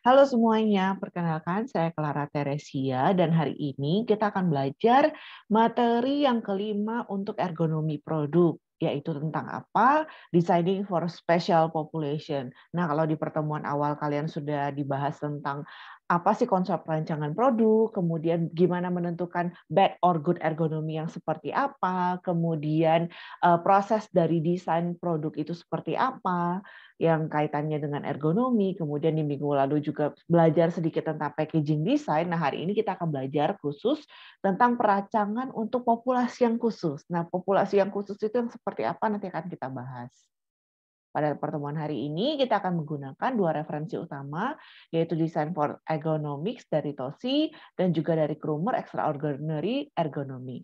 Halo semuanya, perkenalkan saya Clara Teresia dan hari ini kita akan belajar materi yang kelima untuk ergonomi produk yaitu tentang apa designing for special population. Nah, kalau di pertemuan awal kalian sudah dibahas tentang apa sih konsep rancangan produk, kemudian gimana menentukan bad or good ergonomi yang seperti apa, kemudian eh, proses dari desain produk itu seperti apa yang kaitannya dengan ergonomi, kemudian di minggu lalu juga belajar sedikit tentang packaging design. Nah, hari ini kita akan belajar khusus tentang perancangan untuk populasi yang khusus. Nah, populasi yang khusus itu yang seperti apa nanti akan kita bahas. Pada pertemuan hari ini, kita akan menggunakan dua referensi utama, yaitu Design for Ergonomics dari Tosi dan juga dari Krumer Extraordinary Ergonomy.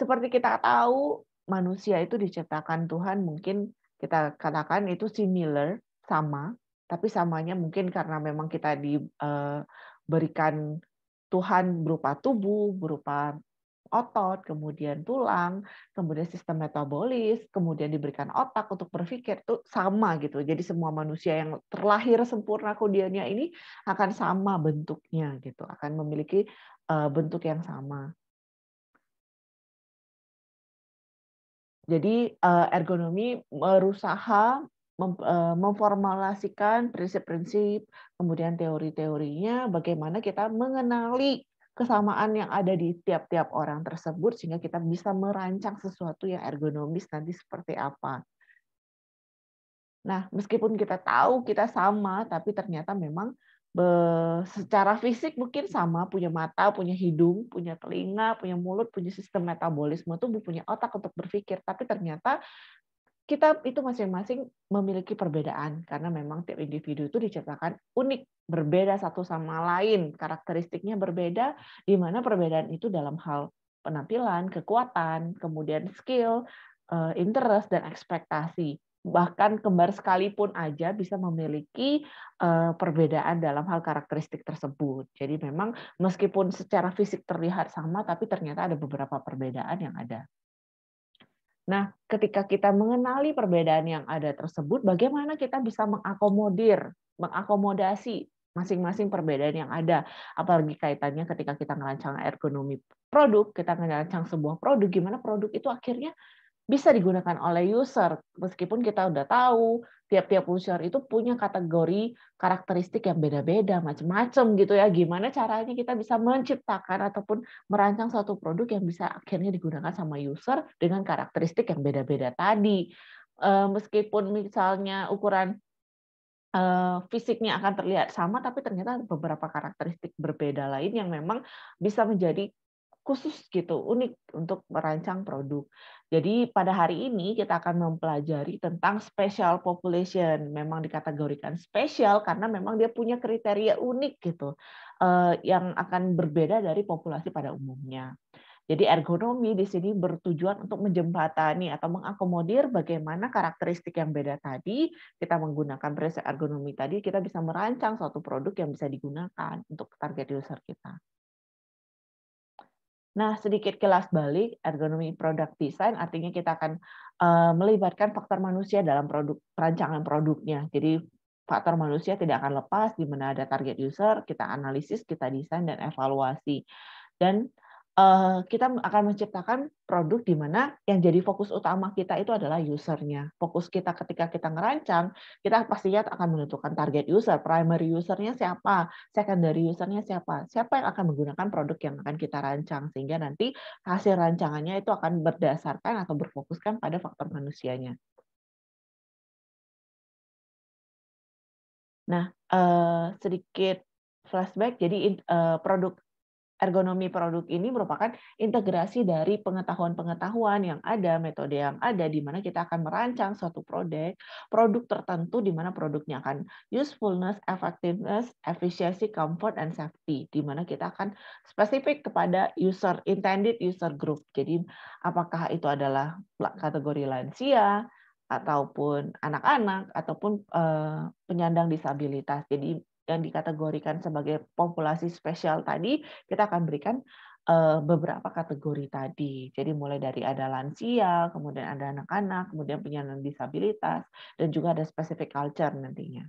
Seperti kita tahu, manusia itu diciptakan Tuhan mungkin kita katakan itu similar, sama, tapi samanya mungkin karena memang kita diberikan eh, Tuhan berupa tubuh, berupa otot, kemudian tulang, kemudian sistem metabolis, kemudian diberikan otak untuk berpikir itu sama gitu. Jadi semua manusia yang terlahir sempurna kodiannya ini akan sama bentuknya gitu, akan memiliki eh, bentuk yang sama. Jadi eh, ergonomi berusaha eh, memformulasikan prinsip-prinsip, kemudian teori-teorinya, bagaimana kita mengenali kesamaan yang ada di tiap-tiap orang tersebut sehingga kita bisa merancang sesuatu yang ergonomis nanti seperti apa. Nah, meskipun kita tahu kita sama, tapi ternyata memang secara fisik mungkin sama, punya mata, punya hidung, punya telinga, punya mulut, punya sistem metabolisme tubuh, punya otak untuk berpikir, tapi ternyata kita itu masing-masing memiliki perbedaan karena memang tiap individu itu diciptakan unik, berbeda satu sama lain, karakteristiknya berbeda di mana perbedaan itu dalam hal penampilan, kekuatan, kemudian skill, eh, interest dan ekspektasi. Bahkan kembar sekalipun aja bisa memiliki eh, perbedaan dalam hal karakteristik tersebut. Jadi memang meskipun secara fisik terlihat sama tapi ternyata ada beberapa perbedaan yang ada. Nah, ketika kita mengenali perbedaan yang ada tersebut, bagaimana kita bisa mengakomodir, mengakomodasi masing-masing perbedaan yang ada. Apalagi kaitannya ketika kita merancang ergonomi produk, kita merancang sebuah produk, gimana produk itu akhirnya bisa digunakan oleh user meskipun kita udah tahu tiap-tiap user itu punya kategori karakteristik yang beda-beda macam-macam gitu ya gimana caranya kita bisa menciptakan ataupun merancang suatu produk yang bisa akhirnya digunakan sama user dengan karakteristik yang beda-beda tadi eh, meskipun misalnya ukuran eh, fisiknya akan terlihat sama tapi ternyata beberapa karakteristik berbeda lain yang memang bisa menjadi khusus gitu, unik untuk merancang produk. Jadi pada hari ini kita akan mempelajari tentang special population. Memang dikategorikan special karena memang dia punya kriteria unik gitu eh, yang akan berbeda dari populasi pada umumnya. Jadi ergonomi di sini bertujuan untuk menjembatani atau mengakomodir bagaimana karakteristik yang beda tadi, kita menggunakan prinsip ergonomi tadi, kita bisa merancang suatu produk yang bisa digunakan untuk target user kita. Nah, sedikit kelas balik, ergonomi produk desain artinya kita akan eh, melibatkan faktor manusia dalam produk perancangan produknya. Jadi faktor manusia tidak akan lepas di mana ada target user, kita analisis, kita desain dan evaluasi. Dan uh, kita akan menciptakan produk di mana yang jadi fokus utama kita itu adalah usernya. Fokus kita ketika kita ngerancang, kita pastinya akan menentukan target user, primary usernya siapa, secondary usernya siapa, siapa yang akan menggunakan produk yang akan kita rancang sehingga nanti hasil rancangannya itu akan berdasarkan atau berfokuskan pada faktor manusianya. Nah, eh, sedikit flashback. Jadi eh, produk ergonomi produk ini merupakan integrasi dari pengetahuan-pengetahuan yang ada, metode yang ada, di mana kita akan merancang suatu produk, produk tertentu di mana produknya akan usefulness, effectiveness, efficiency, comfort, and safety, di mana kita akan spesifik kepada user, intended user group. Jadi apakah itu adalah kategori lansia, ataupun anak-anak, ataupun eh, penyandang disabilitas. Jadi yang dikategorikan sebagai populasi spesial tadi, kita akan berikan eh, beberapa kategori tadi. Jadi mulai dari ada lansia, kemudian ada anak-anak, kemudian penyandang disabilitas, dan juga ada specific culture nantinya.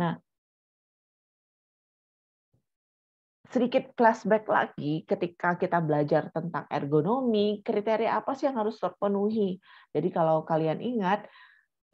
Nah, sedikit flashback lagi ketika kita belajar tentang ergonomi, kriteria apa sih yang harus terpenuhi. Jadi kalau kalian ingat,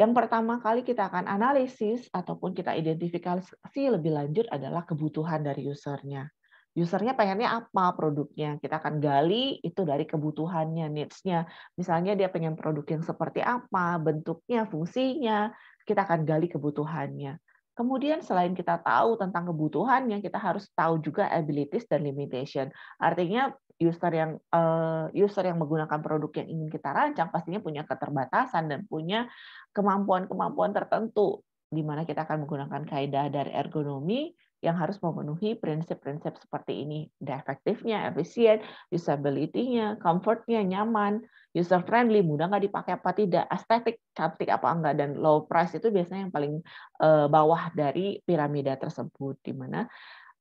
yang pertama kali kita akan analisis ataupun kita identifikasi lebih lanjut adalah kebutuhan dari usernya. Usernya pengennya apa produknya? Kita akan gali itu dari kebutuhannya, needs-nya. Misalnya dia pengen produk yang seperti apa, bentuknya, fungsinya. Kita akan gali kebutuhannya. Kemudian selain kita tahu tentang kebutuhannya, kita harus tahu juga abilities dan limitation. Artinya user yang uh, user yang menggunakan produk yang ingin kita rancang pastinya punya keterbatasan dan punya kemampuan-kemampuan tertentu di mana kita akan menggunakan kaidah dari ergonomi yang harus memenuhi prinsip-prinsip seperti ini, efektifnya, efisien, usability-nya, comfort-nya, nyaman, user friendly, mudah nggak dipakai apa tidak, estetik, cantik apa enggak, dan low price itu biasanya yang paling eh, bawah dari piramida tersebut, di mana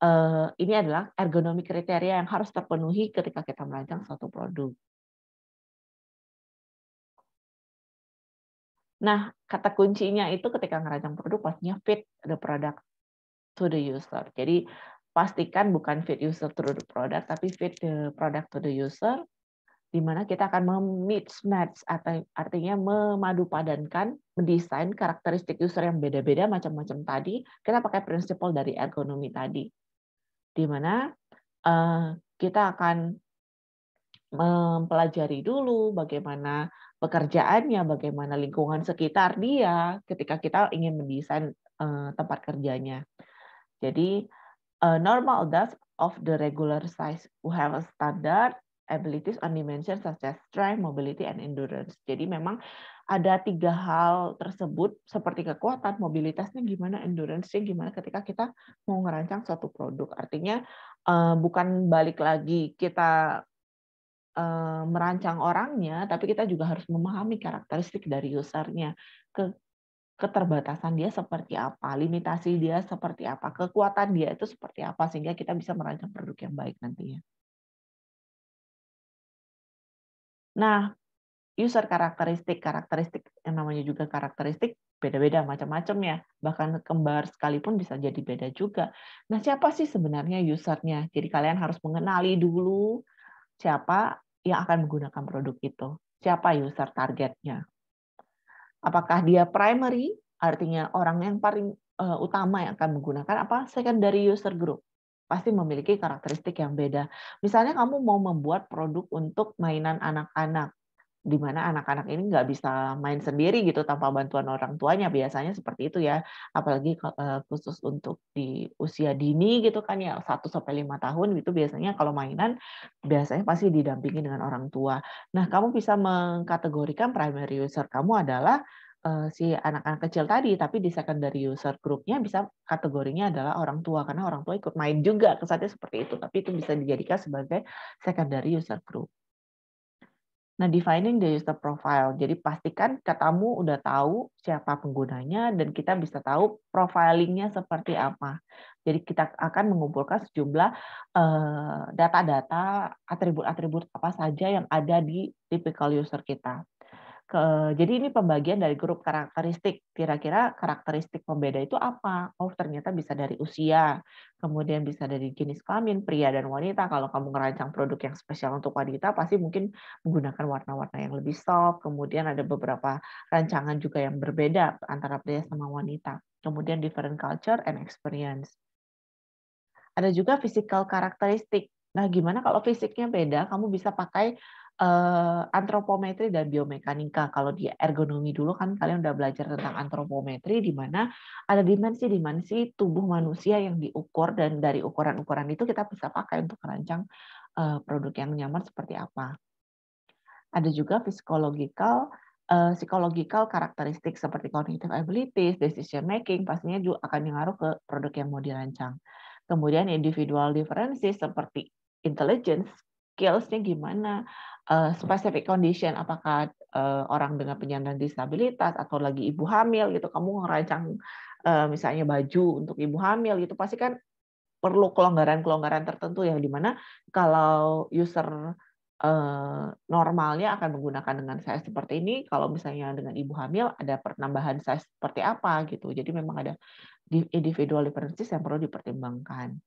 Eh, ini adalah ergonomi kriteria yang harus terpenuhi ketika kita merancang suatu produk. Nah, kata kuncinya itu ketika merancang produk pastinya fit the product to the user. Jadi pastikan bukan fit user to the product, tapi fit the product to the user, di mana kita akan match atau artinya memadupadankan, mendesain karakteristik user yang beda-beda macam-macam tadi. Kita pakai prinsipal dari ergonomi tadi di mana eh, kita akan mempelajari dulu bagaimana pekerjaannya, bagaimana lingkungan sekitar dia ketika kita ingin mendesain eh, tempat kerjanya. Jadi eh, normal dust of the regular size we have a standard abilities on dimensions such as strength, mobility, and endurance. Jadi memang ada tiga hal tersebut seperti kekuatan, mobilitasnya gimana, endurance-nya gimana ketika kita mau merancang suatu produk. Artinya eh, bukan balik lagi kita eh, merancang orangnya, tapi kita juga harus memahami karakteristik dari usernya, ke keterbatasan dia seperti apa, limitasi dia seperti apa, kekuatan dia itu seperti apa, sehingga kita bisa merancang produk yang baik nantinya. Nah, user karakteristik, karakteristik yang namanya juga karakteristik beda-beda macam-macam ya. Bahkan kembar sekalipun bisa jadi beda juga. Nah, siapa sih sebenarnya usernya? Jadi kalian harus mengenali dulu siapa yang akan menggunakan produk itu. Siapa user targetnya? Apakah dia primary, artinya orang yang paling eh, utama yang akan menggunakan apa secondary user group? pasti memiliki karakteristik yang beda. Misalnya kamu mau membuat produk untuk mainan anak-anak, di mana anak-anak ini nggak bisa main sendiri gitu tanpa bantuan orang tuanya biasanya seperti itu ya apalagi eh, khusus untuk di usia dini gitu kan ya 1 sampai lima tahun itu biasanya kalau mainan biasanya pasti didampingi dengan orang tua. Nah, kamu bisa mengkategorikan primary user kamu adalah uh, si anak-anak kecil tadi, tapi di secondary user groupnya bisa kategorinya adalah orang tua karena orang tua ikut main juga kesannya seperti itu, tapi itu bisa dijadikan sebagai secondary user group. Nah, defining the user profile. Jadi pastikan katamu udah tahu siapa penggunanya dan kita bisa tahu profilingnya seperti apa. Jadi kita akan mengumpulkan sejumlah eh, data-data, atribut-atribut apa saja yang ada di typical user kita. Ke, jadi ini pembagian dari grup karakteristik. Kira-kira karakteristik pembeda itu apa? Oh, ternyata bisa dari usia, kemudian bisa dari jenis kelamin pria dan wanita. Kalau kamu merancang produk yang spesial untuk wanita, pasti mungkin menggunakan warna-warna yang lebih soft. Kemudian ada beberapa rancangan juga yang berbeda antara pria sama wanita. Kemudian different culture and experience. Ada juga physical karakteristik. Nah, gimana kalau fisiknya beda? Kamu bisa pakai uh, antropometri dan biomekanika. Kalau di ergonomi dulu kan kalian udah belajar tentang antropometri di mana ada dimensi-dimensi tubuh manusia yang diukur dan dari ukuran-ukuran itu kita bisa pakai untuk merancang uh, produk yang nyaman seperti apa. Ada juga psikologikal eh, psikologikal karakteristik seperti cognitive abilities, decision making pastinya juga akan mengaruh ke produk yang mau dirancang. Kemudian individual differences seperti intelligence, skills-nya gimana, uh, specific condition apakah uh, orang dengan penyandang disabilitas atau lagi ibu hamil gitu kamu merancang uh, eh, misalnya baju untuk ibu hamil gitu pasti kan perlu kelonggaran-kelonggaran tertentu yang dimana kalau user uh, normalnya akan menggunakan dengan size seperti ini kalau misalnya dengan ibu hamil ada penambahan size seperti apa gitu jadi memang ada individual differences yang perlu dipertimbangkan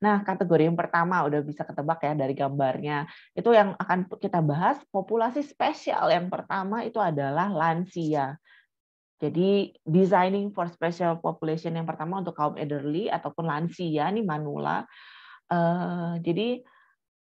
Nah, kategori yang pertama udah bisa ketebak ya dari gambarnya. Itu yang akan kita bahas populasi spesial yang pertama itu adalah lansia. Jadi designing for special population yang pertama untuk kaum elderly ataupun lansia nih Manula. Uh, jadi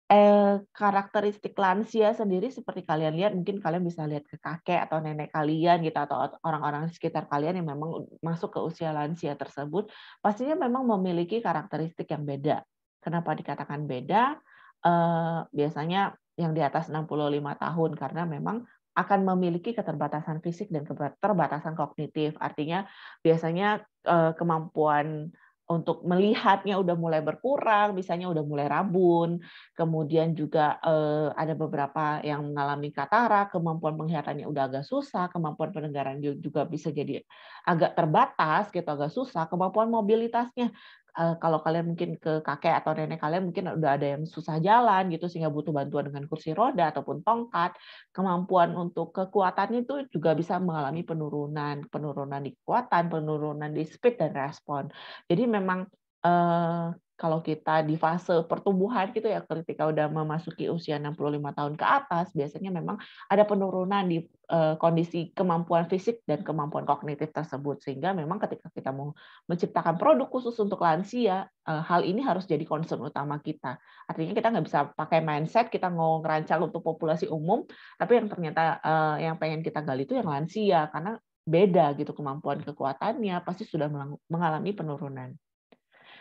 eh, karakteristik lansia sendiri seperti kalian lihat mungkin kalian bisa lihat ke kakek atau nenek kalian gitu atau orang-orang sekitar kalian yang memang masuk ke usia lansia tersebut pastinya memang memiliki karakteristik yang beda. Kenapa dikatakan beda? Eh, biasanya yang di atas 65 tahun karena memang akan memiliki keterbatasan fisik dan keterbatasan kognitif. Artinya biasanya eh, kemampuan untuk melihatnya udah mulai berkurang, misalnya udah mulai rabun, kemudian juga eh, ada beberapa yang mengalami katara, kemampuan penglihatannya udah agak susah, kemampuan pendengaran juga bisa jadi agak terbatas gitu, agak susah, kemampuan mobilitasnya uh, kalau kalian mungkin ke kakek atau nenek kalian mungkin udah ada yang susah jalan gitu sehingga butuh bantuan dengan kursi roda ataupun tongkat kemampuan untuk kekuatannya itu juga bisa mengalami penurunan penurunan di kekuatan penurunan di speed dan respon jadi memang uh, kalau kita di fase pertumbuhan gitu ya ketika udah memasuki usia 65 tahun ke atas biasanya memang ada penurunan di eh, kondisi kemampuan fisik dan kemampuan kognitif tersebut sehingga memang ketika kita mau menciptakan produk khusus untuk lansia eh, hal ini harus jadi concern utama kita artinya kita nggak bisa pakai mindset kita mau ngerancang untuk populasi umum tapi yang ternyata eh, yang pengen kita gali itu yang lansia karena beda gitu kemampuan kekuatannya pasti sudah mengalami penurunan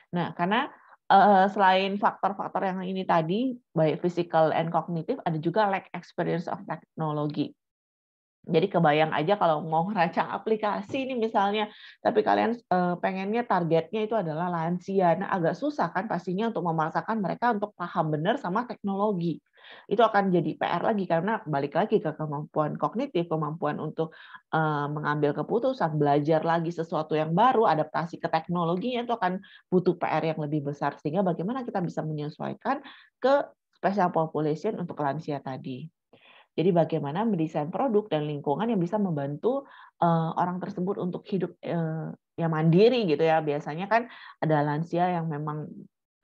nah karena uh, selain faktor-faktor yang ini tadi, baik physical and cognitive, ada juga lack experience of technology. Jadi kebayang aja kalau mau rancang aplikasi ini misalnya, tapi kalian eh, pengennya targetnya itu adalah lansia. Nah agak susah kan pastinya untuk memaksakan mereka untuk paham benar sama teknologi. Itu akan jadi PR lagi karena balik lagi ke kemampuan kognitif, kemampuan untuk eh, mengambil keputusan, belajar lagi sesuatu yang baru, adaptasi ke teknologinya itu akan butuh PR yang lebih besar. Sehingga bagaimana kita bisa menyesuaikan ke special population untuk lansia tadi. Jadi bagaimana mendesain produk dan lingkungan yang bisa membantu uh, orang tersebut untuk hidup uh, yang mandiri gitu ya. Biasanya kan ada lansia yang memang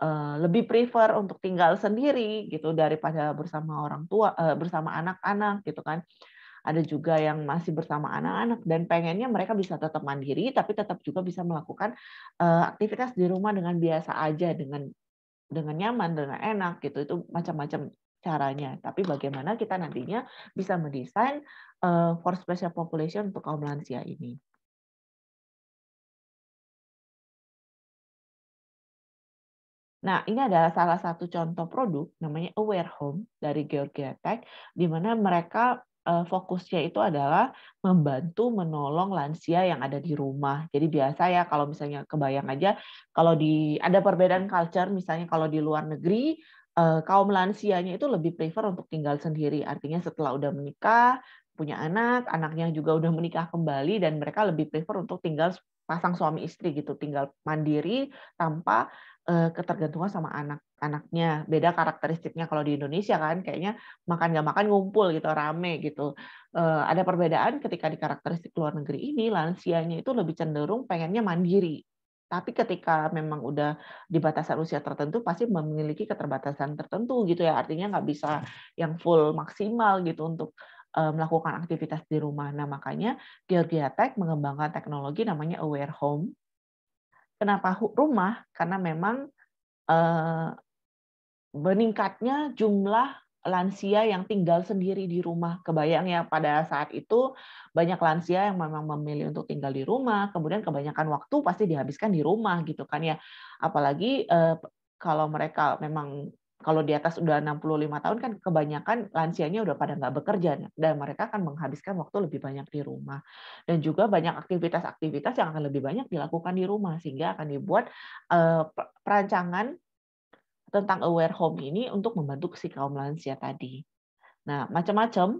eh, lebih prefer untuk tinggal sendiri gitu daripada bersama orang tua bersama anak-anak gitu kan ada juga yang masih bersama anak-anak dan pengennya mereka bisa tetap mandiri tapi tetap juga bisa melakukan aktivitas di rumah dengan biasa aja dengan dengan nyaman dengan enak gitu itu macam-macam caranya, tapi bagaimana kita nantinya bisa mendesain uh, for special population untuk kaum lansia ini. Nah, ini adalah salah satu contoh produk namanya Aware Home dari Georgia Tech, di mana mereka eh, fokusnya itu adalah membantu menolong lansia yang ada di rumah. Jadi biasa ya kalau misalnya kebayang aja kalau di ada perbedaan culture misalnya kalau di luar negeri Eh, kaum lansianya itu lebih prefer untuk tinggal sendiri. Artinya setelah udah menikah, punya anak, anaknya juga udah menikah kembali dan mereka lebih prefer untuk tinggal pasang suami istri gitu, tinggal mandiri tanpa eh, ketergantungan sama anak-anaknya. Beda karakteristiknya kalau di Indonesia kan, kayaknya makan nggak makan ngumpul gitu, rame gitu. Eh, ada perbedaan ketika di karakteristik luar negeri ini, lansianya itu lebih cenderung pengennya mandiri tapi ketika memang udah di batasan usia tertentu pasti memiliki keterbatasan tertentu gitu ya artinya nggak bisa iya. yang full maksimal gitu untuk melakukan aktivitas di rumah. Nah, makanya Georgia Tech mengembangkan teknologi namanya Aware Home. Kenapa rumah? Karena memang eh, meningkatnya jumlah lansia yang tinggal sendiri di rumah. Kebayang ya pada saat itu banyak lansia yang memang memilih untuk tinggal di rumah, kemudian kebanyakan waktu pasti dihabiskan di rumah gitu kan ya. Apalagi eh, kalau mereka memang kalau di atas udah 65 tahun kan kebanyakan lansianya udah pada nggak bekerja dan mereka akan menghabiskan waktu lebih banyak di rumah dan juga banyak aktivitas-aktivitas yang akan lebih banyak dilakukan di rumah sehingga akan dibuat eh, perancangan tentang aware home ini untuk membantu si kaum lansia tadi. Nah, macam-macam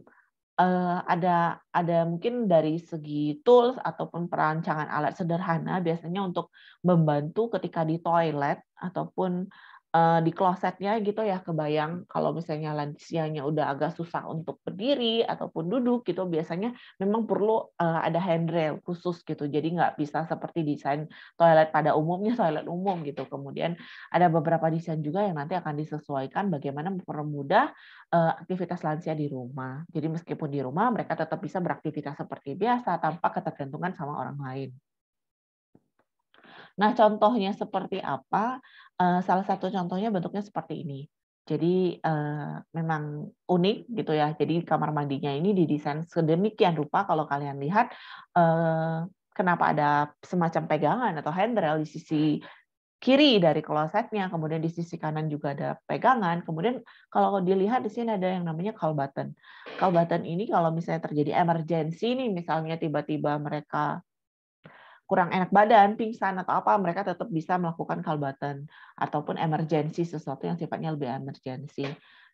eh, ada ada mungkin dari segi tools ataupun perancangan alat sederhana biasanya untuk membantu ketika di toilet ataupun uh, di klosetnya gitu ya kebayang kalau misalnya lansianya udah agak susah untuk berdiri ataupun duduk gitu biasanya memang perlu uh, ada handrail khusus gitu jadi nggak bisa seperti desain toilet pada umumnya toilet umum gitu kemudian ada beberapa desain juga yang nanti akan disesuaikan bagaimana mempermudah uh, aktivitas lansia di rumah jadi meskipun di rumah mereka tetap bisa beraktivitas seperti biasa tanpa ketergantungan sama orang lain. Nah, contohnya seperti apa? Eh, salah satu contohnya bentuknya seperti ini. Jadi eh, memang unik gitu ya. Jadi kamar mandinya ini didesain sedemikian rupa kalau kalian lihat eh, kenapa ada semacam pegangan atau handrail di sisi kiri dari klosetnya, kemudian di sisi kanan juga ada pegangan. Kemudian kalau dilihat di sini ada yang namanya call button. Call button ini kalau misalnya terjadi emergency nih misalnya tiba-tiba mereka kurang enak badan, pingsan atau apa, mereka tetap bisa melakukan call ataupun emergensi sesuatu yang sifatnya lebih emergensi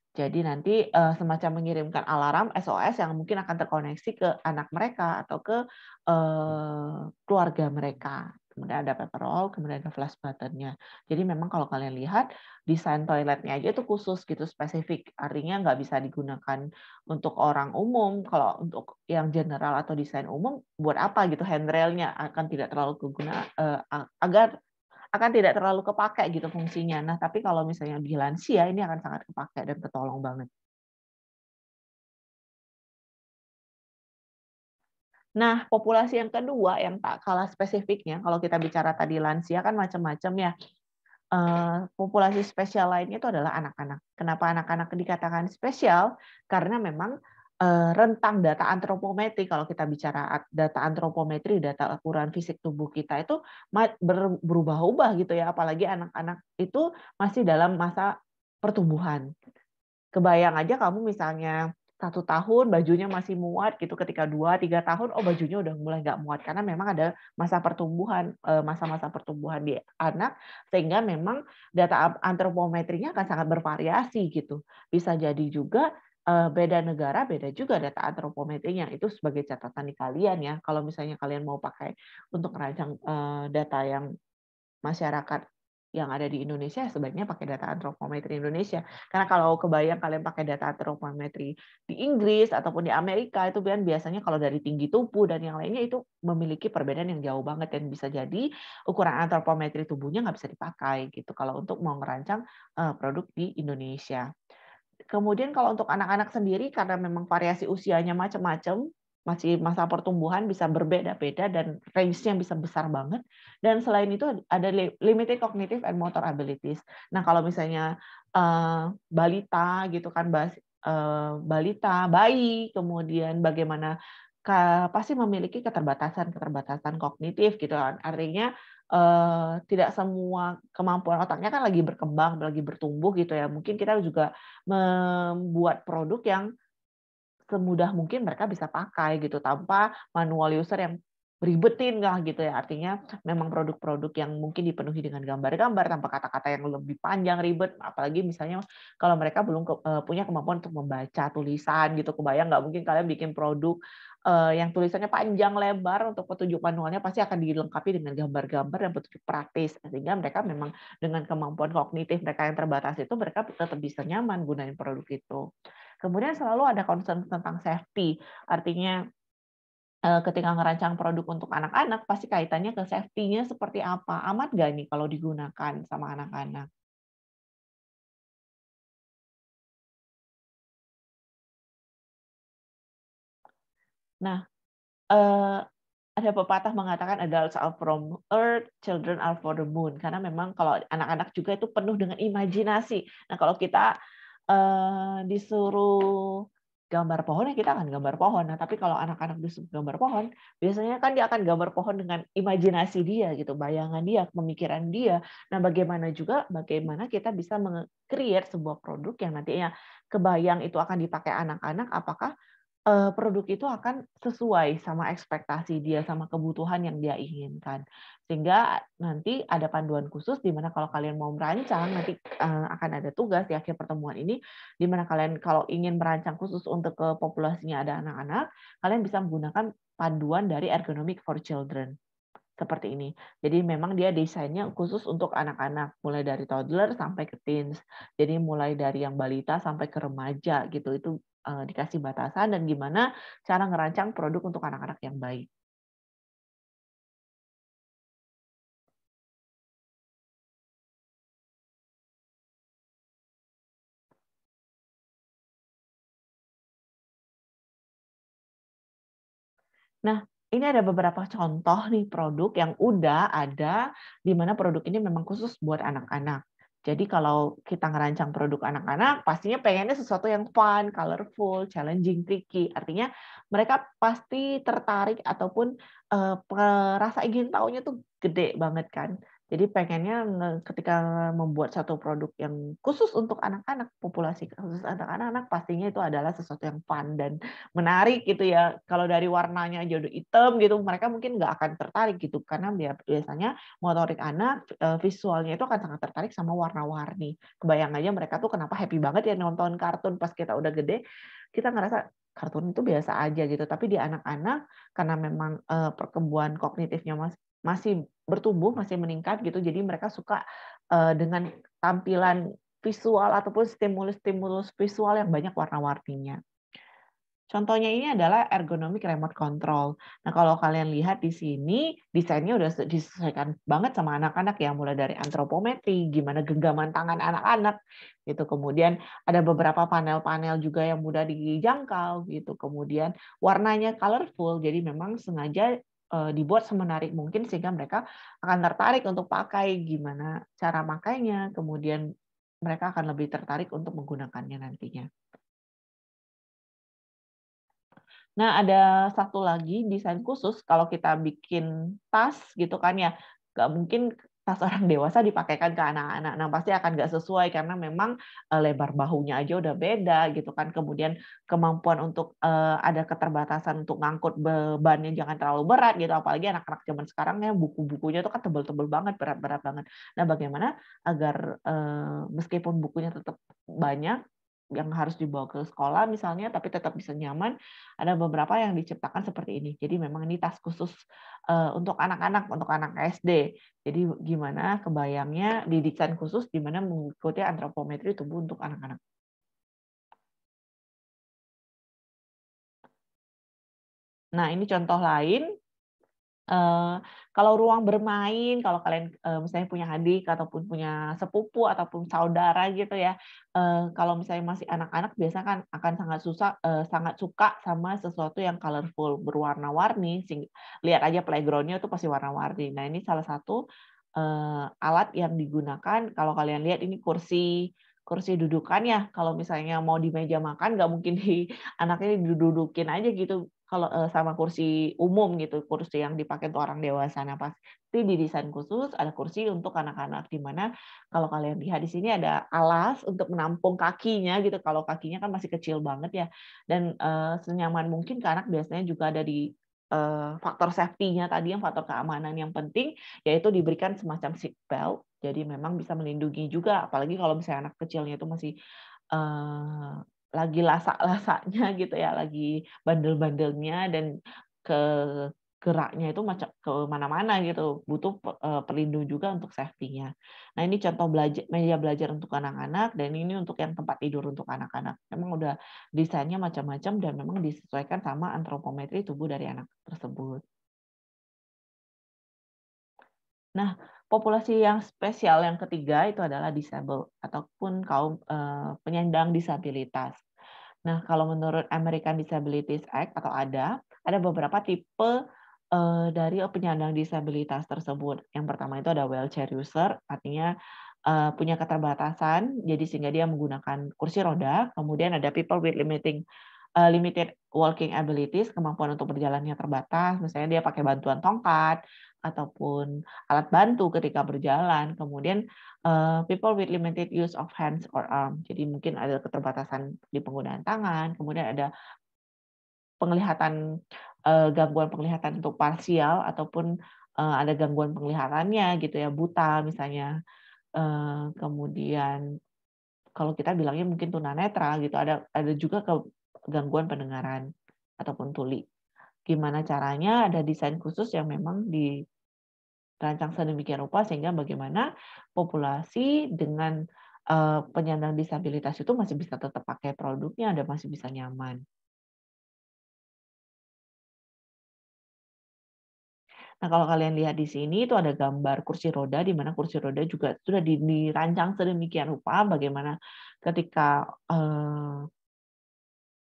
Jadi nanti uh, semacam mengirimkan alarm SOS yang mungkin akan terkoneksi ke anak mereka atau ke uh, keluarga mereka kemudian ada paper roll, kemudian ada flash buttonnya. Jadi memang kalau kalian lihat desain toiletnya aja itu khusus gitu spesifik, artinya nggak bisa digunakan untuk orang umum. Kalau untuk yang general atau desain umum, buat apa gitu handrailnya akan tidak terlalu keguna uh, agar akan tidak terlalu kepakai gitu fungsinya. Nah, tapi kalau misalnya di lansia ini akan sangat kepakai dan ketolong banget. Nah, populasi yang kedua yang tak kalah spesifiknya, kalau kita bicara tadi lansia kan macam-macam ya. Eh, populasi spesial lainnya itu adalah anak-anak. Kenapa anak-anak dikatakan spesial? Karena memang eh, rentang data antropometri kalau kita bicara data antropometri, data ukuran fisik tubuh kita itu berubah-ubah gitu ya. Apalagi anak-anak itu masih dalam masa pertumbuhan. Kebayang aja kamu misalnya satu tahun bajunya masih muat gitu ketika dua tiga tahun oh bajunya udah mulai nggak muat karena memang ada masa pertumbuhan eh, masa-masa pertumbuhan di anak sehingga memang data antropometrinya akan sangat bervariasi gitu bisa jadi juga eh, beda negara beda juga data antropometrinya itu sebagai catatan di kalian ya kalau misalnya kalian mau pakai untuk merancang eh, data yang masyarakat yang ada di Indonesia ya sebaiknya pakai data antropometri Indonesia. Karena kalau kebayang kalian pakai data antropometri di Inggris ataupun di Amerika itu kan biasanya kalau dari tinggi tubuh dan yang lainnya itu memiliki perbedaan yang jauh banget dan bisa jadi ukuran antropometri tubuhnya nggak bisa dipakai gitu kalau untuk mau merancang eh, produk di Indonesia. Kemudian kalau untuk anak-anak sendiri karena memang variasi usianya macam-macam masih masa pertumbuhan bisa berbeda-beda dan range-nya bisa besar banget. Dan selain itu ada limited cognitive and motor abilities. Nah kalau misalnya uh, balita gitu kan, bahas, uh, eh, balita, bayi, kemudian bagaimana ke, pasti memiliki keterbatasan-keterbatasan kognitif gitu kan. Artinya Uh, tidak semua kemampuan otaknya kan lagi berkembang, lagi bertumbuh gitu ya. Mungkin kita juga membuat produk yang semudah mungkin mereka bisa pakai gitu tanpa manual user yang ribetin lah gitu ya artinya memang produk-produk yang mungkin dipenuhi dengan gambar-gambar tanpa kata-kata yang lebih panjang ribet apalagi misalnya kalau mereka belum ke, uh, punya kemampuan untuk membaca tulisan gitu kebayang nggak mungkin kalian bikin produk uh, yang tulisannya panjang lebar untuk petunjuk manualnya pasti akan dilengkapi dengan gambar-gambar yang petunjuk praktis sehingga mereka memang dengan kemampuan kognitif mereka yang terbatas itu mereka tetap bisa nyaman gunain produk itu kemudian selalu ada concern tentang safety artinya Eh, ketika ngerancang produk untuk anak-anak pasti kaitannya ke safety-nya seperti apa amat gak nih kalau digunakan sama anak-anak Nah, uh, ada pepatah mengatakan adults are from earth, children are for the moon. Karena memang kalau anak-anak juga itu penuh dengan imajinasi. Nah, kalau kita uh, disuruh gambar pohonnya kita akan gambar pohon. Nah, tapi kalau anak-anak bisa gambar pohon, biasanya kan dia akan gambar pohon dengan imajinasi dia gitu, bayangan dia, pemikiran dia. Nah, bagaimana juga bagaimana kita bisa meng-create sebuah produk yang nantinya kebayang itu akan dipakai anak-anak apakah eh, produk itu akan sesuai sama ekspektasi dia sama kebutuhan yang dia inginkan sehingga nanti ada panduan khusus di mana kalau kalian mau merancang nanti eh, akan ada tugas di akhir pertemuan ini di mana kalian kalau ingin merancang khusus untuk ke populasinya ada anak-anak kalian bisa menggunakan panduan dari ergonomic for children seperti ini. Jadi memang dia desainnya khusus untuk anak-anak, mulai dari toddler sampai ke teens. Jadi mulai dari yang balita sampai ke remaja gitu. Itu eh, dikasih batasan dan gimana cara ngerancang produk untuk anak-anak yang baik. Nah, ini ada beberapa contoh nih produk yang udah ada di mana produk ini memang khusus buat anak-anak. Jadi kalau kita ngerancang produk anak-anak, pastinya pengennya sesuatu yang fun, colorful, challenging, tricky. Artinya mereka pasti tertarik ataupun uh, rasa ingin tahunya tuh gede banget kan. Jadi pengennya ketika membuat satu produk yang khusus untuk anak-anak, populasi khusus anak-anak, pastinya itu adalah sesuatu yang fun dan menarik gitu ya. Kalau dari warnanya aja udah hitam gitu, mereka mungkin nggak akan tertarik gitu. Karena biasanya motorik anak, eh, visualnya itu akan sangat tertarik sama warna-warni. Kebayang aja mereka tuh kenapa happy banget ya nonton kartun pas kita udah gede. Kita ngerasa kartun itu biasa aja gitu tapi di anak-anak karena memang uh, kognitifnya masih masih bertumbuh, masih meningkat gitu. Jadi mereka suka uh, dengan tampilan visual ataupun stimulus-stimulus visual yang banyak warna-warninya. Contohnya ini adalah ergonomic remote control. Nah, kalau kalian lihat di sini, desainnya udah disesuaikan banget sama anak-anak ya, mulai dari antropometri, gimana genggaman tangan anak-anak, gitu. Kemudian ada beberapa panel-panel juga yang mudah dijangkau, gitu. Kemudian warnanya colorful, jadi memang sengaja Eh, dibuat semenarik mungkin sehingga mereka akan tertarik untuk pakai gimana cara makainya, kemudian mereka akan lebih tertarik untuk menggunakannya nantinya. Nah, ada satu lagi desain khusus kalau kita bikin tas gitu kan ya. Gak mungkin tas nah, orang dewasa dipakaikan ke anak-anak. Nah, pasti akan nggak sesuai karena memang e, lebar bahunya aja udah beda gitu kan. Kemudian kemampuan untuk e, ada keterbatasan untuk ngangkut bebannya jangan terlalu berat gitu. Apalagi anak-anak zaman sekarang ya buku-bukunya itu kan tebel-tebel banget, berat-berat banget. Nah, bagaimana agar e, meskipun bukunya tetap banyak yang harus dibawa ke sekolah misalnya tapi tetap bisa nyaman ada beberapa yang diciptakan seperti ini jadi memang ini tas khusus eh, untuk anak-anak untuk anak SD jadi gimana kebayangnya didikan khusus di mana mengikuti antropometri tubuh untuk anak-anak nah ini contoh lain Eh, kalau ruang bermain, kalau kalian uh, misalnya punya adik ataupun punya sepupu ataupun saudara gitu ya, uh, kalau misalnya masih anak-anak biasanya kan akan sangat susah, uh, sangat suka sama sesuatu yang colorful, berwarna-warni. Lihat aja playgroundnya itu pasti warna-warni. Nah ini salah satu uh, alat yang digunakan. Kalau kalian lihat ini kursi kursi dudukan ya kalau misalnya mau di meja makan nggak mungkin di anaknya didudukin aja gitu kalau uh, sama kursi umum gitu, kursi yang dipakai untuk orang dewasa. Nah, pasti didesain khusus ada kursi untuk anak-anak di mana kalau kalian lihat di sini ada alas untuk menampung kakinya gitu. Kalau kakinya kan masih kecil banget ya. Dan uh, senyaman mungkin ke anak biasanya juga ada di uh, faktor safety-nya tadi yang faktor keamanan yang penting yaitu diberikan semacam seat belt. Jadi memang bisa melindungi juga apalagi kalau misalnya anak kecilnya itu masih lagi lasak-lasaknya gitu ya, lagi bandel-bandelnya dan ke geraknya itu macam ke mana-mana gitu butuh eh, perlindung juga untuk safety-nya. Nah ini contoh belajar meja belajar untuk anak-anak dan ini untuk yang tempat tidur untuk anak-anak. Memang udah desainnya macam-macam dan memang disesuaikan sama antropometri tubuh dari anak tersebut. Nah Populasi yang spesial yang ketiga itu adalah disable ataupun kaum uh, penyandang disabilitas. Nah, kalau menurut American Disabilities Act atau ADA, ada beberapa tipe uh, dari penyandang disabilitas tersebut. Yang pertama itu ada wheelchair user, artinya uh, punya keterbatasan, jadi sehingga dia menggunakan kursi roda. Kemudian ada people with limiting limited walking abilities, kemampuan untuk berjalannya terbatas, misalnya dia pakai bantuan tongkat ataupun alat bantu ketika berjalan. Kemudian uh, people with limited use of hands or arm. Jadi mungkin ada keterbatasan di penggunaan tangan, kemudian ada penglihatan uh, gangguan penglihatan untuk parsial ataupun uh, ada gangguan penglihatannya gitu ya, buta misalnya. Uh, kemudian kalau kita bilangnya mungkin tunanetra gitu, ada ada juga ke gangguan pendengaran ataupun tuli gimana caranya ada desain khusus yang memang dirancang sedemikian rupa sehingga bagaimana populasi dengan uh, penyandang disabilitas itu masih bisa tetap pakai produknya dan masih bisa nyaman. Nah, kalau kalian lihat di sini itu ada gambar kursi roda di mana kursi roda juga sudah dirancang sedemikian rupa bagaimana ketika uh,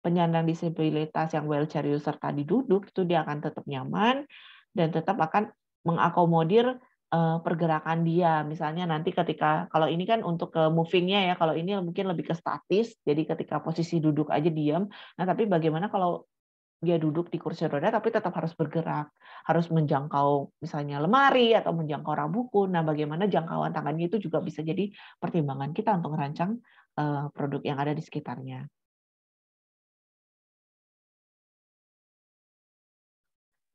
penyandang disabilitas yang wheelchair user tadi duduk itu dia akan tetap nyaman dan tetap akan mengakomodir eh, pergerakan dia misalnya nanti ketika kalau ini kan untuk ke movingnya ya kalau ini mungkin lebih ke statis jadi ketika posisi duduk aja diam nah tapi bagaimana kalau dia duduk di kursi roda tapi tetap harus bergerak harus menjangkau misalnya lemari atau menjangkau rak buku nah bagaimana jangkauan tangannya itu juga bisa jadi pertimbangan kita untuk merancang eh, produk yang ada di sekitarnya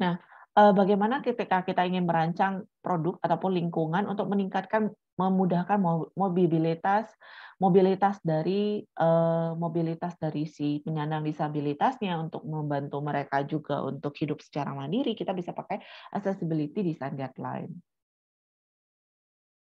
Nah, eh, bagaimana ketika kita ingin merancang produk ataupun lingkungan untuk meningkatkan memudahkan mobilitas mobilitas dari eh, mobilitas dari si penyandang disabilitasnya untuk membantu mereka juga untuk hidup secara mandiri kita bisa pakai accessibility design guideline.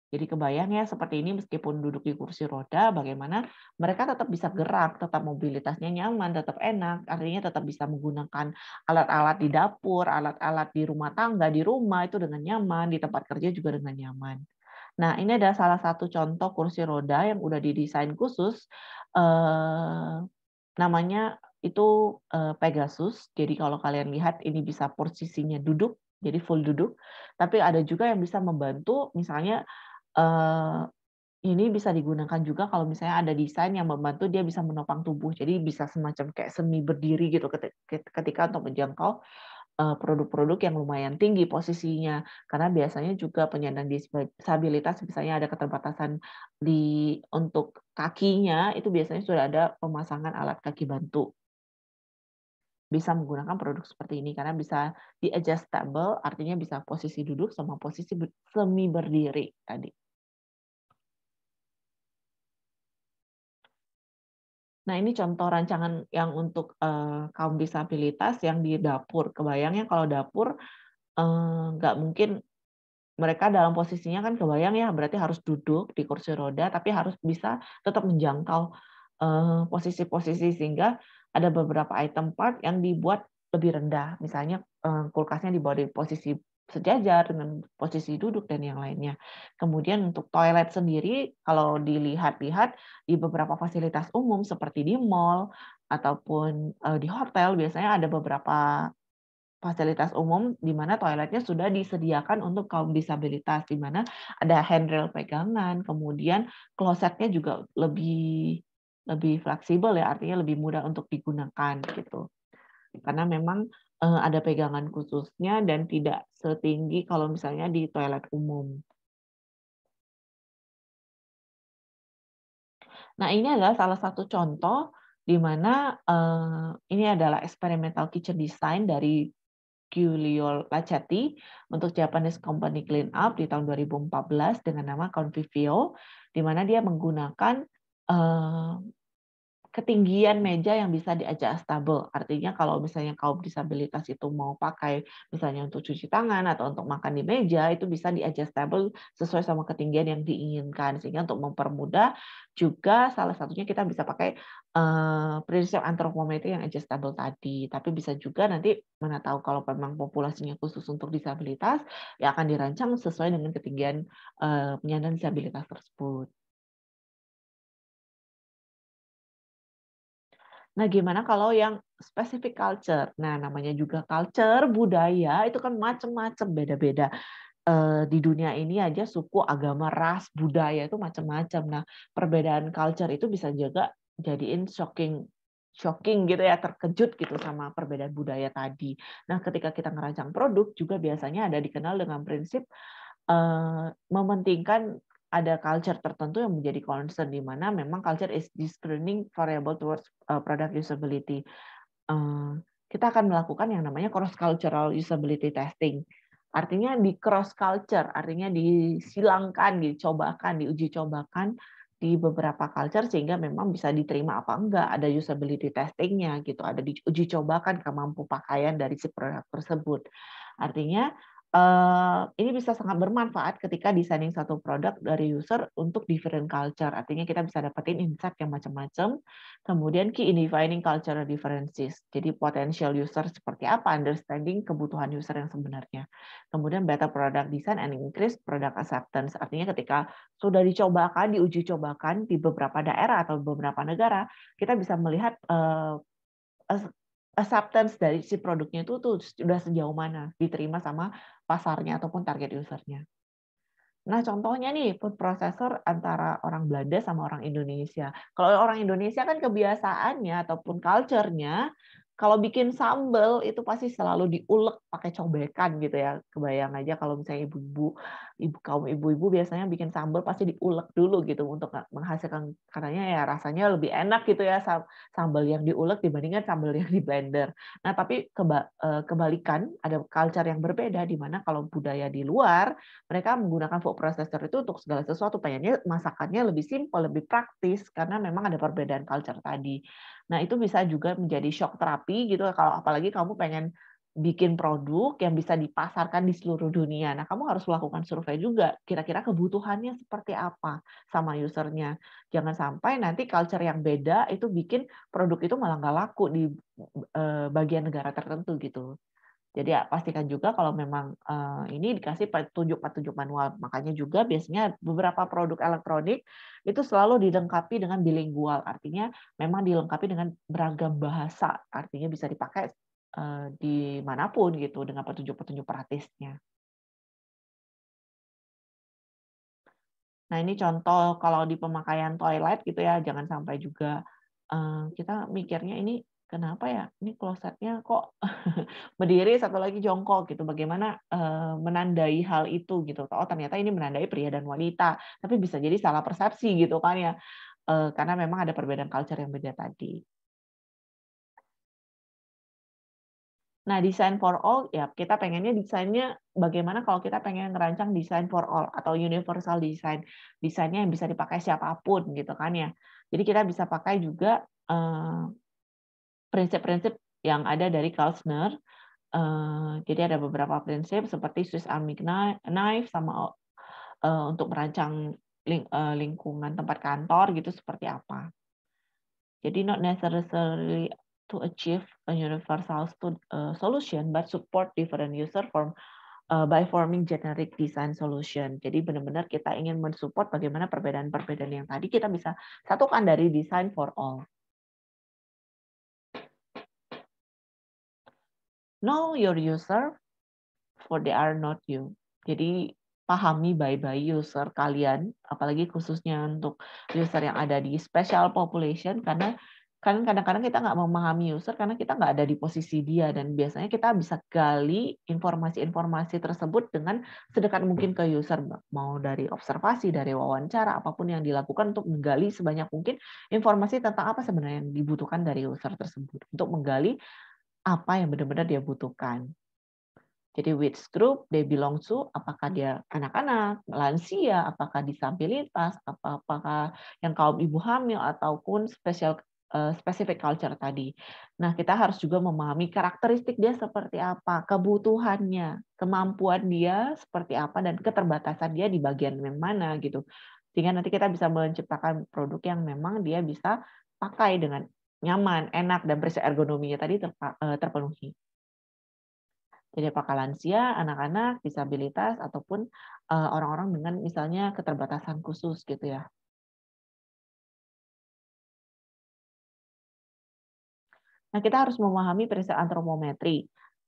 Jadi kebayang ya seperti ini meskipun duduk di kursi roda, bagaimana mereka tetap bisa gerak, tetap mobilitasnya nyaman, tetap enak, artinya tetap bisa menggunakan alat-alat di dapur, alat-alat di rumah tangga, di rumah itu dengan nyaman, di tempat kerja juga dengan nyaman. Nah, ini adalah salah satu contoh kursi roda yang udah didesain khusus, eh, namanya itu eh, Pegasus. Jadi kalau kalian lihat ini bisa posisinya duduk, jadi full duduk. Tapi ada juga yang bisa membantu, misalnya uh, ini bisa digunakan juga kalau misalnya ada desain yang membantu dia bisa menopang tubuh. Jadi bisa semacam kayak semi berdiri gitu ketika untuk menjangkau eh, produk-produk yang lumayan tinggi posisinya. Karena biasanya juga penyandang disabilitas misalnya ada keterbatasan di untuk kakinya itu biasanya sudah ada pemasangan alat kaki bantu. Bisa menggunakan produk seperti ini karena bisa di adjustable, artinya bisa posisi duduk sama posisi semi berdiri tadi. Nah, ini contoh rancangan yang untuk uh, kaum disabilitas yang di dapur. Kebayangnya kalau dapur uh, nggak mungkin mereka dalam posisinya kan kebayang ya berarti harus duduk di kursi roda tapi harus bisa tetap menjangkau eh, posisi-posisi uh, sehingga ada beberapa item part yang dibuat lebih rendah. Misalnya uh, kulkasnya dibawa di posisi sejajar dengan posisi duduk dan yang lainnya. Kemudian untuk toilet sendiri kalau dilihat-lihat di beberapa fasilitas umum seperti di mall ataupun eh, di hotel biasanya ada beberapa fasilitas umum di mana toiletnya sudah disediakan untuk kaum disabilitas di mana ada handrail pegangan, kemudian klosetnya juga lebih lebih fleksibel ya artinya lebih mudah untuk digunakan gitu. Karena memang Eh, ada pegangan khususnya dan tidak setinggi kalau misalnya di toilet umum. Nah, ini adalah salah satu contoh di mana eh, ini adalah experimental kitchen design dari Giulio Lacetti untuk Japanese Company Clean Up di tahun 2014 dengan nama Convivio, di mana dia menggunakan eh, ketinggian meja yang bisa diajak adjustable Artinya kalau misalnya kaum disabilitas itu mau pakai misalnya untuk cuci tangan atau untuk makan di meja itu bisa diajak stable sesuai sama ketinggian yang diinginkan sehingga untuk mempermudah juga salah satunya kita bisa pakai eh, prinsip antropometri yang adjustable tadi. Tapi bisa juga nanti mana tahu kalau memang populasinya khusus untuk disabilitas ya akan dirancang sesuai dengan ketinggian eh, penyandang disabilitas tersebut. Nah, gimana kalau yang spesifik culture? Nah, namanya juga culture, budaya, itu kan macam-macam beda-beda. Eh, di dunia ini aja suku, agama, ras, budaya itu macam-macam. Nah, perbedaan culture itu bisa juga jadiin shocking shocking gitu ya, terkejut gitu sama perbedaan budaya tadi. Nah, ketika kita ngerancang produk juga biasanya ada dikenal dengan prinsip uh, mementingkan ada culture tertentu yang menjadi concern di mana memang culture is discriminating variable towards uh, product usability. Eh, kita akan melakukan yang namanya cross cultural usability testing. Artinya di cross culture, artinya disilangkan, dicobakan, diuji cobakan di beberapa culture sehingga memang bisa diterima apa enggak, ada usability testingnya gitu, ada diuji cobakan kemampu pakaian dari si produk tersebut. Artinya Eh, ini bisa sangat bermanfaat ketika desaining satu produk dari user untuk different culture. Artinya kita bisa dapetin insight yang macam-macam. Kemudian key in defining cultural differences. Jadi potential user seperti apa, understanding kebutuhan user yang sebenarnya. Kemudian better product design and increase product acceptance. Artinya ketika sudah dicobakan, diuji cobakan di beberapa daerah atau beberapa negara, kita bisa melihat eh, acceptance dari si produknya itu tuh sudah sejauh mana diterima sama pasarnya ataupun target usernya. Nah, contohnya nih food processor antara orang Belanda sama orang Indonesia. Kalau orang Indonesia kan kebiasaannya ataupun culture-nya kalau bikin sambel itu pasti selalu diulek pakai cobekan gitu ya. Kebayang aja kalau misalnya ibu-ibu, ibu kaum ibu-ibu biasanya bikin sambel pasti diulek dulu gitu untuk menghasilkan katanya ya rasanya lebih enak gitu ya sambel yang diulek dibandingkan sambel yang di blender. Nah, tapi keba eh, kebalikan ada culture yang berbeda di mana kalau budaya di luar mereka menggunakan food processor itu untuk segala sesuatu pengennya masakannya lebih simpel, lebih praktis karena memang ada perbedaan culture tadi. Nah, itu bisa juga menjadi shock terapi gitu kalau apalagi kamu pengen bikin produk yang bisa dipasarkan di seluruh dunia. Nah, kamu harus melakukan survei juga. Kira-kira kebutuhannya seperti apa sama usernya. Jangan sampai nanti culture yang beda itu bikin produk itu malah nggak laku di eh, bagian negara tertentu gitu. Jadi ya, pastikan juga kalau memang uh, ini dikasih petunjuk-petunjuk manual. Makanya juga biasanya beberapa produk elektronik itu selalu dilengkapi dengan bilingual. Artinya memang dilengkapi dengan beragam bahasa. Artinya bisa dipakai uh, eh, manapun gitu dengan petunjuk-petunjuk praktisnya. Nah ini contoh kalau di pemakaian toilet gitu ya, jangan sampai juga uh, kita mikirnya ini kenapa ya ini klosetnya kok berdiri satu lagi jongkok gitu bagaimana eh, menandai hal itu gitu oh ternyata ini menandai pria dan wanita tapi bisa jadi salah persepsi gitu kan ya eh, karena memang ada perbedaan culture yang beda tadi Nah, design for all ya kita pengennya desainnya bagaimana kalau kita pengen merancang design for all atau universal design. Desainnya yang bisa dipakai siapapun gitu kan ya. Jadi kita bisa pakai juga eh, prinsip-prinsip yang ada dari Kalsner, eh, jadi ada beberapa prinsip seperti Swiss Army Knife sama eh, untuk merancang eh, lingkungan tempat kantor gitu seperti apa. Jadi not necessarily to achieve a universal solution, but support different user form by forming generic design solution. Jadi benar-benar kita ingin mensupport bagaimana perbedaan-perbedaan yang tadi kita bisa satukan dari design for all. know your user for they are not you. Jadi pahami baik-baik user kalian, apalagi khususnya untuk user yang ada di special population karena kan kadang-kadang kita nggak memahami user karena kita nggak ada di posisi dia dan biasanya kita bisa gali informasi-informasi tersebut dengan sedekat mungkin ke user mau dari observasi dari wawancara apapun yang dilakukan untuk menggali sebanyak mungkin informasi tentang apa sebenarnya yang dibutuhkan dari user tersebut untuk menggali apa yang benar-benar dia butuhkan. Jadi which group they belong to, apakah dia anak-anak, lansia, apakah disabilitas, apakah yang kaum ibu hamil ataupun special, eh, spesifik culture tadi. Nah, kita harus juga memahami karakteristik dia seperti apa, kebutuhannya, kemampuan dia seperti apa, dan keterbatasan dia di bagian yang mana gitu. Sehingga nanti kita bisa menciptakan produk yang memang dia bisa pakai dengan nyaman, enak, dan prinsip ergonominya tadi eh, terpenuhi. Jadi apakah lansia, anak-anak, disabilitas, ataupun eh, orang-orang dengan misalnya keterbatasan khusus gitu ya. Nah, kita harus memahami periksa antropometri.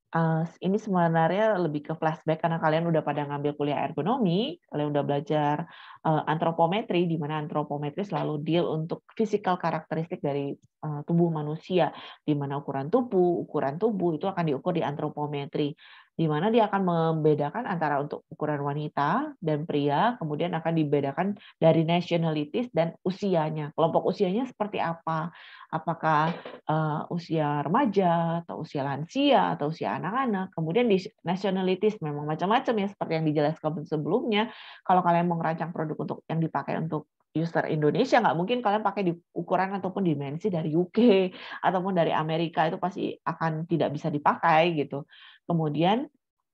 Uh, ini sebenarnya lebih ke flashback karena kalian udah pada ngambil kuliah ergonomi, kalian udah belajar uh, antropometri, di mana antropometri selalu deal untuk fisikal karakteristik dari uh, tubuh manusia, di mana ukuran tubuh, ukuran tubuh itu akan diukur di antropometri di mana dia akan membedakan antara untuk ukuran wanita dan pria, kemudian akan dibedakan dari nationalities dan usianya. Kelompok usianya seperti apa? Apakah uh, usia remaja atau usia lansia atau usia anak-anak? Kemudian di nationalities memang macam-macam ya seperti yang dijelaskan sebelumnya. Kalau kalian mau merancang produk untuk yang dipakai untuk user Indonesia nggak mungkin kalian pakai di ukuran ataupun dimensi dari UK ataupun dari Amerika itu pasti akan tidak bisa dipakai gitu. Kemudian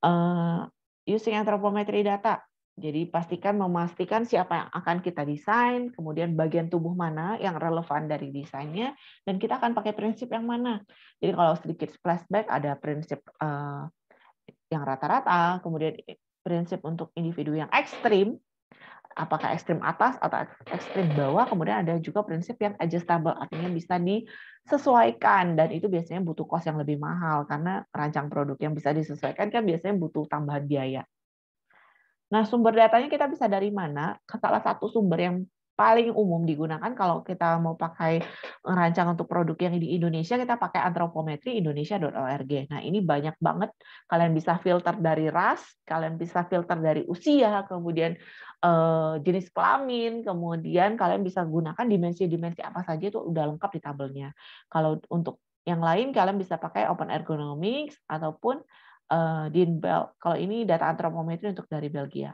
uh, using anthropometry data. Jadi pastikan memastikan siapa yang akan kita desain, kemudian bagian tubuh mana yang relevan dari desainnya, dan kita akan pakai prinsip yang mana. Jadi kalau sedikit flashback ada prinsip uh, yang rata-rata, kemudian prinsip untuk individu yang ekstrim, apakah ekstrim atas atau ekstrim bawah. Kemudian ada juga prinsip yang adjustable, artinya bisa disesuaikan dan itu biasanya butuh kos yang lebih mahal karena rancang produk yang bisa disesuaikan kan biasanya butuh tambahan biaya. Nah, sumber datanya kita bisa dari mana? Salah satu sumber yang paling umum digunakan kalau kita mau pakai rancang untuk produk yang di Indonesia kita pakai antropometri indonesia.org. Nah, ini banyak banget kalian bisa filter dari ras, kalian bisa filter dari usia, kemudian eh, jenis kelamin, kemudian kalian bisa gunakan dimensi-dimensi apa saja itu udah lengkap di tabelnya. Kalau untuk yang lain kalian bisa pakai Open Ergonomics ataupun eh, Din Kalau ini data antropometri untuk dari Belgia.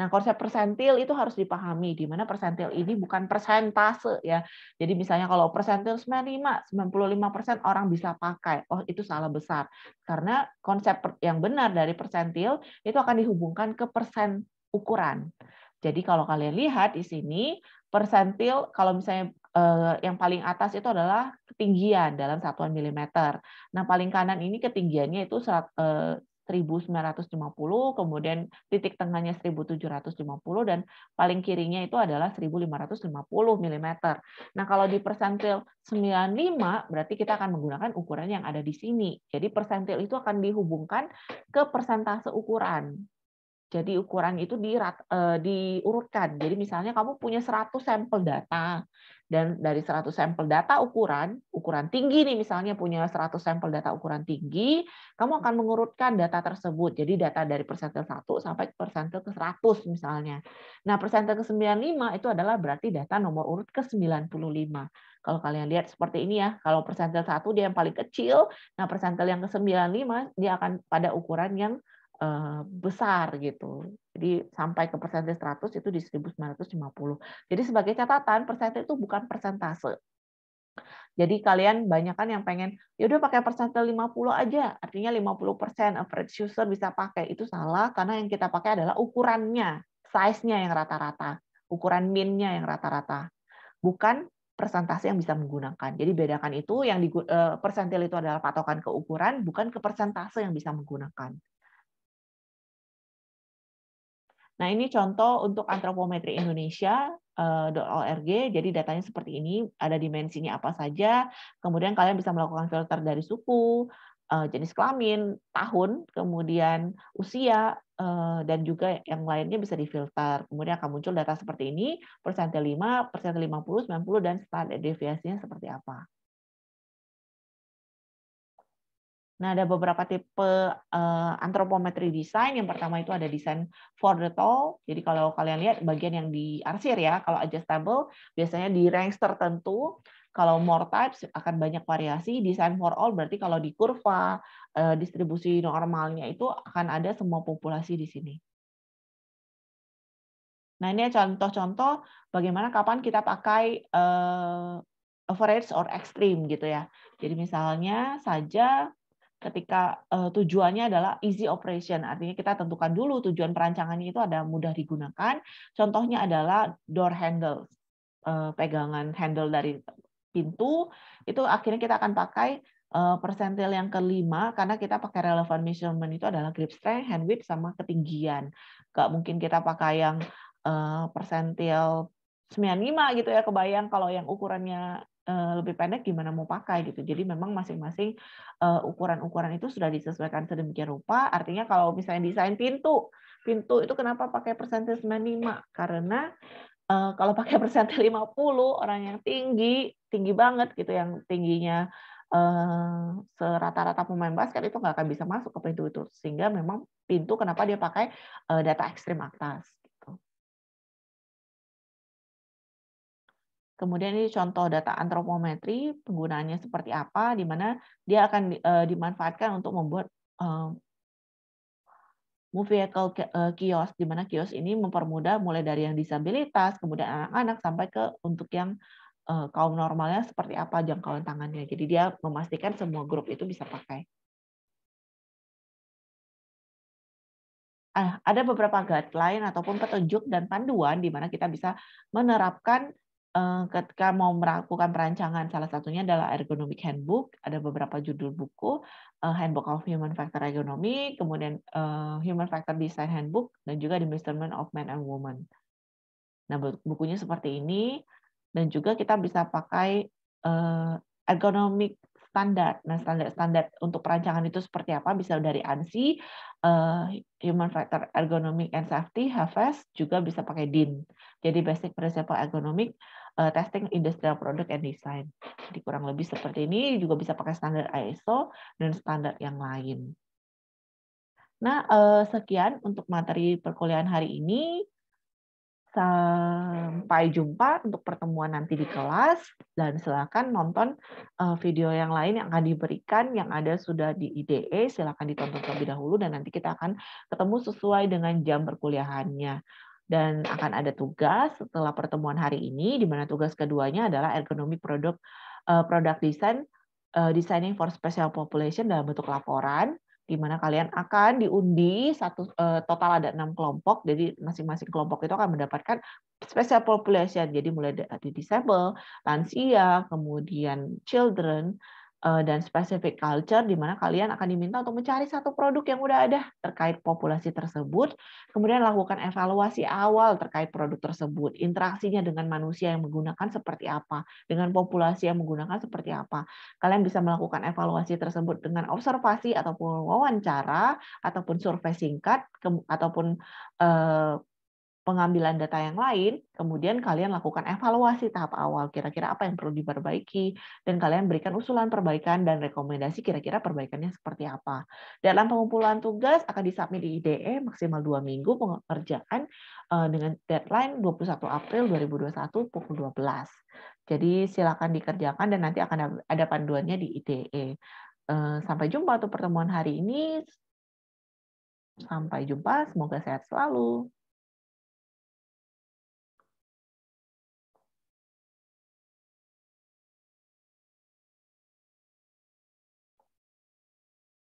Nah, konsep persentil itu harus dipahami, di mana persentil ini bukan persentase ya. Jadi misalnya kalau persentil 95, 95% orang bisa pakai. Oh, itu salah besar. Karena konsep yang benar dari persentil itu akan dihubungkan ke persen ukuran. Jadi kalau kalian lihat di sini, persentil kalau misalnya eh, yang paling atas itu adalah ketinggian dalam satuan milimeter. Nah, paling kanan ini ketinggiannya itu eh, 1950, kemudian titik tengahnya 1750 dan paling kirinya itu adalah 1550 mm. Nah, kalau di persentil 95 berarti kita akan menggunakan ukuran yang ada di sini. Jadi persentil itu akan dihubungkan ke persentase ukuran. Jadi ukuran itu eh, diurutkan. Jadi misalnya kamu punya 100 sampel data dan dari 100 sampel data ukuran, ukuran tinggi nih misalnya punya 100 sampel data ukuran tinggi, kamu akan mengurutkan data tersebut. Jadi data dari persentil 1 sampai persentil ke 100 misalnya. Nah, persentil ke 95 itu adalah berarti data nomor urut ke 95. Kalau kalian lihat seperti ini ya, kalau persentil 1 dia yang paling kecil, nah persentil yang ke 95 dia akan pada ukuran yang Eh, besar gitu. Jadi sampai ke persentase 100 itu di 1950. Jadi sebagai catatan persentase itu bukan persentase. Jadi kalian banyak kan yang pengen yaudah pakai persentase 50 aja, artinya 50% average user bisa pakai. Itu salah karena yang kita pakai adalah ukurannya, size-nya yang rata-rata, ukuran min-nya yang rata-rata. Bukan persentase yang bisa menggunakan. Jadi bedakan itu yang di, eh, persentil itu adalah patokan keukuran, bukan ke persentase yang bisa menggunakan. Nah, ini contoh untuk antropometri Indonesia eh, .org. Jadi datanya seperti ini, ada dimensinya apa saja. Kemudian kalian bisa melakukan filter dari suku, eh, jenis kelamin, tahun, kemudian usia, eh, dan juga yang lainnya bisa difilter. Kemudian akan muncul data seperti ini, persentil 5, puluh 50, 90, dan standar deviasinya seperti apa. Nah, ada beberapa tipe uh, eh, anthropometry design. Yang pertama itu ada desain for the tall. Jadi kalau kalian lihat bagian yang diarsir ya, kalau adjustable biasanya di range tertentu. Kalau more types akan banyak variasi. Design for all berarti kalau di kurva uh, distribusi normalnya itu akan ada semua populasi di sini. Nah, ini contoh-contoh bagaimana kapan kita pakai uh, eh, average or extreme gitu ya. Jadi misalnya saja ketika uh, tujuannya adalah easy operation, artinya kita tentukan dulu tujuan perancangannya itu ada mudah digunakan. Contohnya adalah door handle, uh, pegangan handle dari pintu, itu akhirnya kita akan pakai uh, persentil yang kelima karena kita pakai relevant measurement itu adalah grip strength, hand width, sama ketinggian. Gak mungkin kita pakai yang uh, persentil 95 gitu ya kebayang kalau yang ukurannya Eh, lebih pendek gimana mau pakai gitu. Jadi memang masing-masing eh, ukuran-ukuran itu sudah disesuaikan sedemikian rupa. Artinya kalau misalnya desain pintu, pintu itu kenapa pakai persentase 95? Karena eh, kalau pakai persentase 50 orang yang tinggi, tinggi banget gitu yang tingginya serata-rata pemain basket itu nggak akan bisa masuk ke pintu itu sehingga memang pintu kenapa dia pakai data ekstrim atas Kemudian ini contoh data antropometri penggunaannya seperti apa, di mana dia akan eh, dimanfaatkan untuk membuat eh, movie vehicle eh, kios, di mana kios ini mempermudah mulai dari yang disabilitas, kemudian anak-anak sampai ke untuk yang kaum normalnya seperti apa jangkauan tangannya. Jadi dia memastikan semua grup itu bisa pakai. Nah, ada beberapa guideline ataupun petunjuk dan panduan di mana kita bisa menerapkan Eh, ketika mau melakukan perancangan salah satunya adalah ergonomic handbook ada beberapa judul buku eh, handbook of human factor ergonomy kemudian eh, human factor design handbook dan juga the measurement of man and woman nah bukunya seperti ini dan juga kita bisa pakai ergonomic standar nah standar standar untuk perancangan itu seperti apa bisa dari ANSI human factor ergonomic and safety HAFES juga bisa pakai DIN jadi basic principle ergonomic uh, testing industrial product and design. Jadi kurang lebih seperti ini juga bisa pakai standar ISO dan standar yang lain. Nah, uh, sekian untuk materi perkuliahan hari ini. Sampai jumpa untuk pertemuan nanti di kelas dan silakan nonton eh, video yang lain yang akan diberikan yang ada sudah di IDE silakan ditonton terlebih dahulu dan nanti kita akan ketemu sesuai dengan jam perkuliahannya dan akan ada tugas setelah pertemuan hari ini di mana tugas keduanya adalah ergonomic produk, uh, eh, product design uh, eh, designing for special population dalam bentuk laporan di mana kalian akan diundi satu eh, total ada enam kelompok jadi masing-masing kelompok itu akan mendapatkan special population jadi mulai dari disable lansia kemudian children Eh, dan specific culture di mana kalian akan diminta untuk mencari satu produk yang udah ada terkait populasi tersebut, kemudian lakukan evaluasi awal terkait produk tersebut, interaksinya dengan manusia yang menggunakan seperti apa, dengan populasi yang menggunakan seperti apa. Kalian bisa melakukan evaluasi tersebut dengan observasi ataupun wawancara ataupun survei singkat ataupun eh, pengambilan data yang lain, kemudian kalian lakukan evaluasi tahap awal, kira-kira apa yang perlu diperbaiki, dan kalian berikan usulan perbaikan dan rekomendasi kira-kira perbaikannya seperti apa. Dalam pengumpulan tugas akan disubmit di IDE maksimal dua minggu pengerjaan eh, dengan deadline 21 April 2021 pukul 12. Jadi silakan dikerjakan dan nanti akan ada panduannya di IDE. Eh, sampai jumpa untuk pertemuan hari ini. Sampai jumpa, semoga sehat selalu.